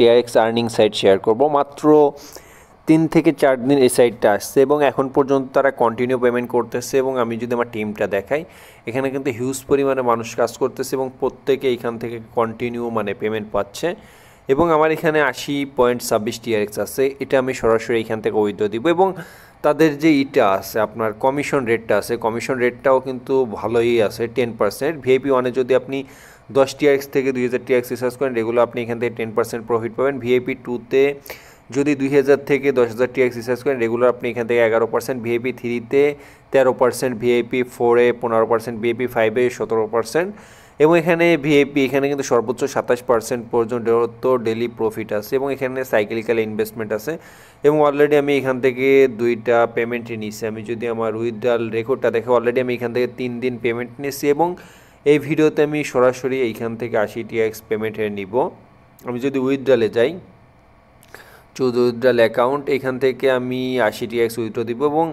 TRX earning site share করব মাত্র তিন থেকে চার দিন এই সাইটটা আসছে এবং এখন পর্যন্ত তারা কন্টিনিউ পেমেন্ট করতেছে এবং আমি যদি আমার টিমটা দেখাই এখানে কিন্তু হিউজ পরিমাণে মানুষ কাজ করতেছে এবং প্রত্যেকে এখান থেকে কন্টিনিউ মানে পেমেন্ট পাচ্ছে এবং আমার এখানে আশি পয়েন্ট ছাব্বিশ টিআরএক্স আছে এটা আমি সরাসরি এখান থেকে উইথ দিব এবং তাদের যে ইটা আছে আপনার কমিশন রেটটা আছে কমিশন রেটটাও কিন্তু ভালোই আছে টেন পার্সেন্ট ভিআইপি ওয়ানে যদি আপনি দশ টিআরএক্স থেকে দুই হাজার টিআরএক্স রিসার্চ করেন এগুলো আপনি এখান থেকে টেন পার্সেন্ট প্রফিট পাবেন ভিআইপি টুতে যদি দুই হাজার থেকে দশ হাজার টিআরএক্স রিসার্চ করেন রেগুলার আপনি এখান থেকে এগারো পার্সেন্ট ভিআইপি থ্রিতে তেরো পার্সেন্ট ভিআইপি ফোরে পনেরো পার্সেন্ট ভিআইপি ফাইভে সতেরো পার্সেন্ট এবং এখানে ভিআইপি এখানে কিন্তু সর্বোচ্চ সাতাশ পার্সেন্ট পর্যন্ত ডেলি প্রফিট আছে এবং এখানে সাইকেলিক্যাল ইনভেস্টমেন্ট আছে এবং অলরেডি আমি এখান থেকে দুইটা পেমেন্ট নিয়েছি আমি যদি আমার উইথড্রাল রেকর্ডটা দেখে অলরেডি আমি এখান থেকে তিন দিন পেমেন্ট নিয়েছি এবং এই ভিডিওতে আমি সরাসরি এইখান থেকে আশি টিএক্স পেমেন্ট নিব আমি যদি উইথড্রালে যাই চৌদ্দ উইথড্রাল অ্যাকাউন্ট এখান থেকে আমি আশি টিএক্স উইথড্র দিব এবং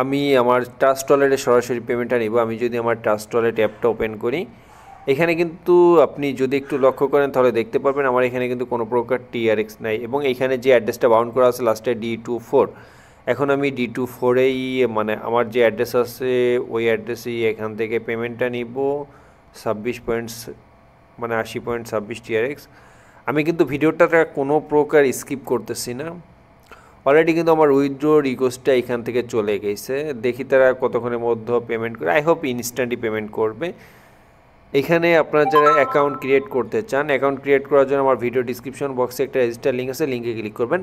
আমি আমার টাচ ওয়ালেটে সরাসরি পেমেন্টটা নিব আমি যদি আমার টাস্ট ওয়ালেট অ্যাপটা ওপেন করি এখানে কিন্তু আপনি যদি একটু লক্ষ্য করেন তাহলে দেখতে পারবেন আমার এখানে কিন্তু কোনো প্রকার টিআরএক্স নাই এবং এখানে যে অ্যাড্রেসটা বাউন্ড করা আছে লাস্টে ডি টু ফোর এখন আমি ডি টু ফোরেই মানে আমার যে অ্যাড্রেস আছে ওই অ্যাড্রেসেই এখান থেকে পেমেন্টটা নিব ছাব্বিশ পয়েন্ট মানে আশি পয়েন্ট ছাব্বিশ টিআরএক্স আমি কিন্তু ভিডিওটাটা কোনো প্রকার স্কিপ করতেছি না অলরেডি কিন্তু আমার উইথড্রো রিকোয়েস্টটা এখান থেকে চলে গেছে দেখি তারা কতক্ষণের মধ্যে পেমেন্ট করে আই হোপ ইনস্ট্যান্টলি পেমেন্ট করবে এখানে আপনারা যারা অ্যাকাউন্ট ক্রিয়েট করতে চান অ্যাকাউন্ট ক্রিয়েট করার জন্য আমার ভিডিও ডিসক্রিপশন বক্সে একটা রেজিস্টার লিঙ্ক আছে লিঙ্কে ক্লিক করবেন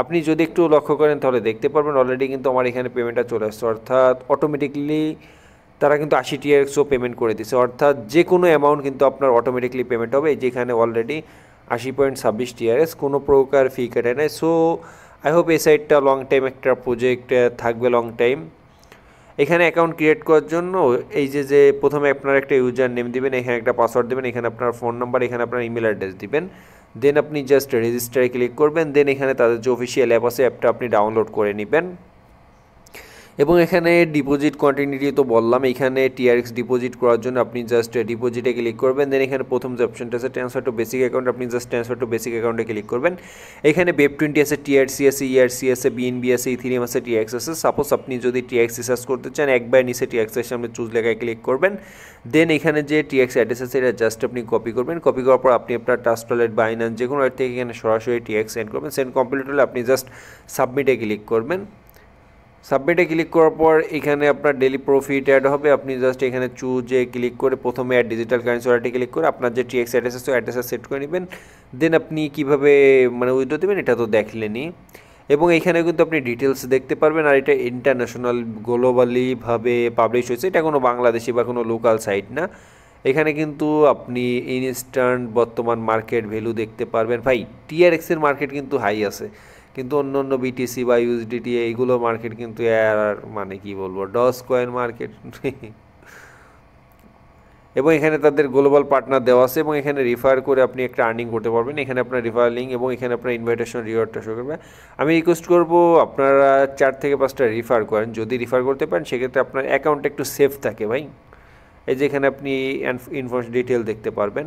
আপনি যদি একটু লক্ষ্য করেন তাহলে দেখতে পারবেন অলরেডি কিন্তু আমার এখানে পেমেন্টটা চলে আসছে অর্থাৎ অটোমেটিকলি তারা কিন্তু আশি টিআরএক্সও পেমেন্ট করে দিছে অর্থাৎ যে কোনো অ্যামাউন্ট কিন্তু আপনার অটোমেটিকলি পেমেন্ট হবে যেখানে অলরেডি আশি পয়েন্ট ছাব্বিশ টিআরএস কোনো প্রকার ফি কেটে নেয় সো আই হোপ এই সাইডটা লং টাইম একটা প্রজেক্ট থাকবে লং টাইম এখানে অ্যাকাউন্ট ক্রিয়েট করার জন্য এই যে যে প্রথমে আপনার একটা ইউজার নেম দিবেন এখানে একটা পাসওয়ার্ড দেবেন এখানে আপনার ফোন নাম্বার এখানে আপনার ইমেল অ্যাড্রেস দিবেন দেন আপনি জাস্ট রেজিস্টারে ক্লিক করবেন দেন এখানে তাদের যে অফিসিয়াল অ্যাপ আছে অ্যাপটা আপনি ডাউনলোড করে নেবেন এবং এখানে ডিপোজিট কোয়ান্টিটি তো বললাম এখানে টিআরএক্স ডিপোজিট করার জন্য আপনি জাস্ট ডিপোজিটে ক্লিক করবেন দেন এখানে প্রথম যে অপশনটা আছে ট্রান্সফার টু বেসিক অ্যাকাউন্ট আপনি জাস্ট ট্রান্সফার টু বেসিক অ্যাকাউন্টে ক্লিক করবেন এখানে বেব টোয়েন্টি আছে টিআরসি আছে ইআরসি e আছে বিএনবি আছে ইথিরিয়াম আছে টিএক্স আছে সাপোজ আপনি যদি টিএক্স রিসার্চ করতে চান একবার নিচে টিআরএক্সের সামনে চুজ লেখায় ক্লিক করবেন দেন এখানে যে টিএক্স অ্যাড্রেস আছে এটা জাস্ট আপনি কপি করবেন কপি করার পর আপনি আপনার ট্রাস্ট ওয়ালেট বাইনান্স যে কোনো ওয়েট থেকে এখানে সরাসরি টিএক্স সেন্ড করবেন সেন্ড কমপ্লিট হলে আপনি জাস্ট সাবমিটে ক্লিক করবেন সাবমিটে ক্লিক করার পর এখানে আপনার ডেলি প্রফিট অ্যাড হবে আপনি জাস্ট এখানে চুজে ক্লিক করে প্রথমে অ্যাড ডিজিটাল কারেন্সি ওয়ালেটে ক্লিক করে আপনার যে টিএক্স অ্যাড্রেস আছে অ্যাড্রেসটা সেট করে নেবেন দেন আপনি কিভাবে মানে উইথড্র দেবেন এটা তো দেখলেনই এবং এখানে কিন্তু আপনি ডিটেলস দেখতে পারবেন আর এটা ইন্টারন্যাশনাল গ্লোবালিভাবে পাবলিশ হয়েছে এটা কোনো বাংলাদেশি বা কোনো লোকাল সাইট না এখানে কিন্তু আপনি ইনস্ট্যান্ট বর্তমান মার্কেট ভ্যালু দেখতে পারবেন ভাই টিআরএক্সের মার্কেট কিন্তু হাই আছে কিন্তু অন্য অন্য বিটিসি বা ইউএসডিটি এইগুলো মার্কেট কিন্তু এর মানে কি বলবো ডস কয়েন মার্কেট এবং এখানে তাদের গ্লোবাল পার্টনার দেওয়া আছে এবং এখানে রিফার করে আপনি একটা আর্নিং করতে পারবেন এখানে আপনার রিফার লিঙ্ক এবং এখানে আপনার ইনভাইটেশন রিওয়ার্ডটা শো করবে আমি রিকোয়েস্ট করব আপনারা চার থেকে পাঁচটা রিফার করেন যদি রিফার করতে পারেন সেক্ষেত্রে আপনার অ্যাকাউন্টটা একটু সেফ থাকে ভাই এই যেখানে আপনি ইনফরমেশন ডিটেল দেখতে পারবেন